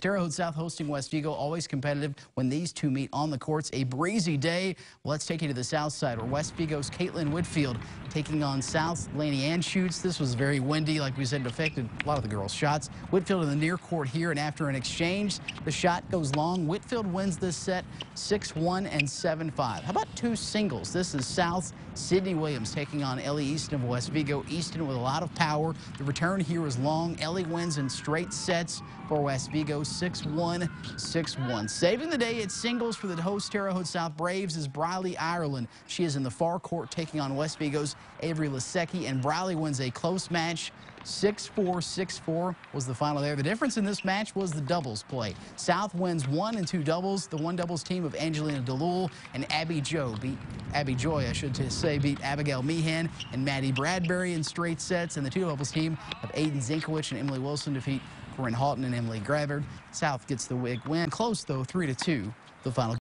Terre Haute South hosting West Eagle. always competitive when these two meet on the courts. A breezy day. Let's take you to the south side where West Vigo's Caitlin Whitfield taking on South. Laney Ann shoots. This was very windy, like we said, affected a lot of the girls' shots. Whitfield in the near court here, and after an exchange, the shot goes long. Whitfield wins this set 6-1 and 7-5. How about two singles? This is South. Sydney Williams taking on Ellie Easton of West Vigo. Easton with a lot of power. The return here is long. Ellie wins in straight sets for West Vigo, 6-1, 6-1. Saving the day at singles for the host Terre Haute South Braves is Briley Ireland. She is in the far court taking on West Vigo's Avery Lasecki, and Briley wins a close match. 6-4, 6-4 was the final there. The difference in this match was the doubles play. South wins one and two doubles. The one doubles team of Angelina DeLul and Abby Joe beat Abby Joy, I should say, beat Abigail Meehan and Maddie Bradbury in straight sets. And the two doubles team of Aiden Zinkowicz and Emily Wilson defeat Corinne Halton and Emily Gravard. South gets the wig win. Close, though, 3-2, the final.